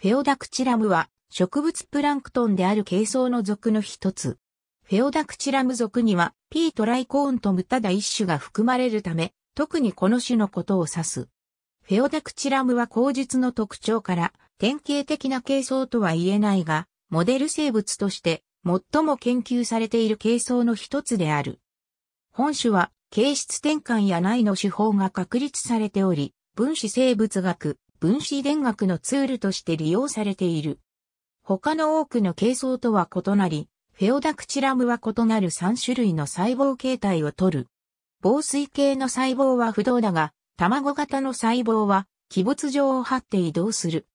フェオダクチラムは植物プランクトンである軽層の属の一つ。フェオダクチラム属には P トライコーンとムタダ一種が含まれるため、特にこの種のことを指す。フェオダクチラムは口実の特徴から典型的な軽層とは言えないが、モデル生物として最も研究されている軽層の一つである。本種は形質転換や内の手法が確立されており、分子生物学、分子電学のツールとして利用されている。他の多くの形相とは異なり、フェオダクチラムは異なる3種類の細胞形態をとる。防水系の細胞は不動だが、卵型の細胞は器物状を張って移動する。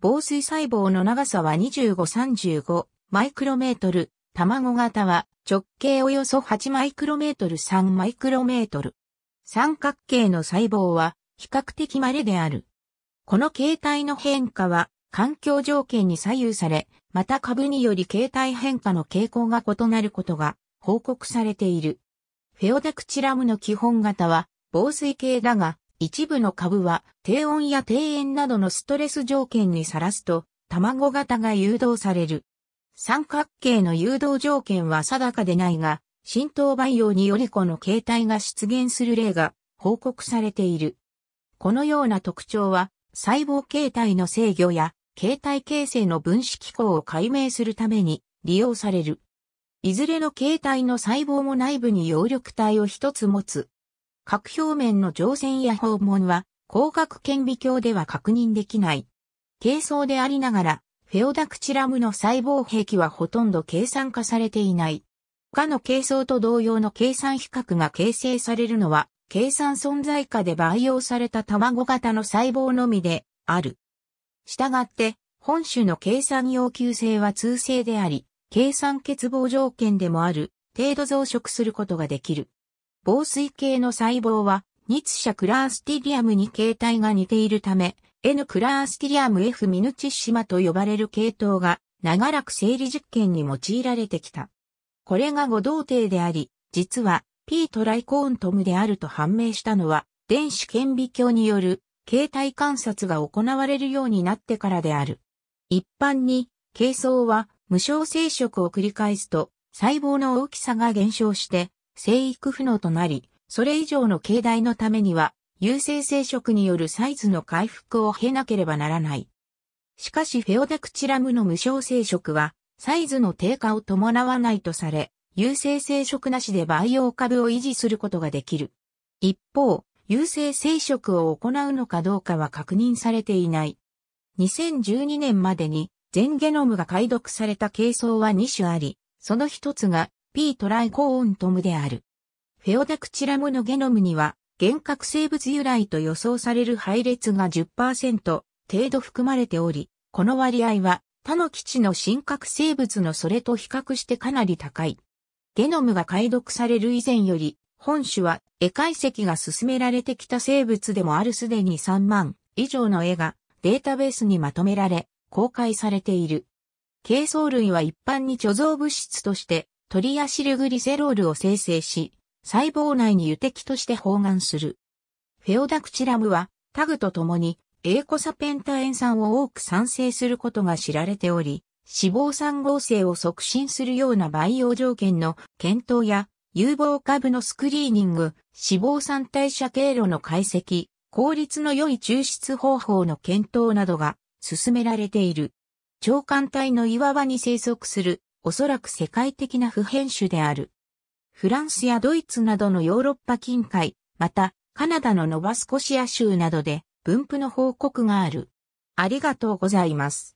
防水細胞の長さは2535マイクロメートル、卵型は直径およそ8マイクロメートル3マイクロメートル。三角形の細胞は比較的稀である。この形態の変化は環境条件に左右され、また株により形態変化の傾向が異なることが報告されている。フェオダクチラムの基本型は防水系だが、一部の株は低温や低塩などのストレス条件にさらすと卵型が誘導される。三角形の誘導条件は定かでないが、浸透培養によりこの形態が出現する例が報告されている。このような特徴は細胞形態の制御や形態形成の分子機構を解明するために利用される。いずれの形態の細胞も内部に葉緑体を一つ持つ。各表面の上線や訪問は光学顕微鏡では確認できない。軽装でありながら、フェオダクチラムの細胞壁はほとんど計算化されていない。他の計層と同様の計算比較が形成されるのは計算存在下で培養された卵型の細胞のみである。したがって、本種の計算要求性は通性であり、計算欠乏条件でもある、程度増殖することができる。防水系の細胞は、日社クラースティリアムに形態が似ているため、N クラースティリアム F ミヌチッシマと呼ばれる系統が、長らく生理実験に用いられてきた。これがご同定であり、実は P トライコーントムであると判明したのは、電子顕微鏡による形態観察が行われるようになってからである。一般に、軽相は無償生殖を繰り返すと、細胞の大きさが減少して、生育不能となり、それ以上の形態のためには、優性生殖によるサイズの回復を経なければならない。しかしフェオダクチラムの無償生殖は、サイズの低下を伴わないとされ、有性生殖なしで培養株を維持することができる。一方、有性生殖を行うのかどうかは確認されていない。2012年までに全ゲノムが解読された形相は2種あり、その一つが P トライコーントムである。フェオダクチラムのゲノムには、幻覚生物由来と予想される配列が10%程度含まれており、この割合は他の基地の真核生物のそれと比較してかなり高い。ゲノムが解読される以前より、本種は絵解析が進められてきた生物でもあるすでに3万以上の絵がデータベースにまとめられ、公開されている。珪藻類は一般に貯蔵物質としてトリアシルグリセロールを生成し、細胞内に油滴として包含する。フェオダクチラムはタグと共にエーコサペンタエン酸を多く産生することが知られており、脂肪酸合成を促進するような培養条件の検討や有望株のスクリーニング、脂肪酸代謝経路の解析、効率の良い抽出方法の検討などが進められている。長官体の岩場に生息する、おそらく世界的な普遍種である。フランスやドイツなどのヨーロッパ近海、またカナダのノバスコシア州などで分布の報告がある。ありがとうございます。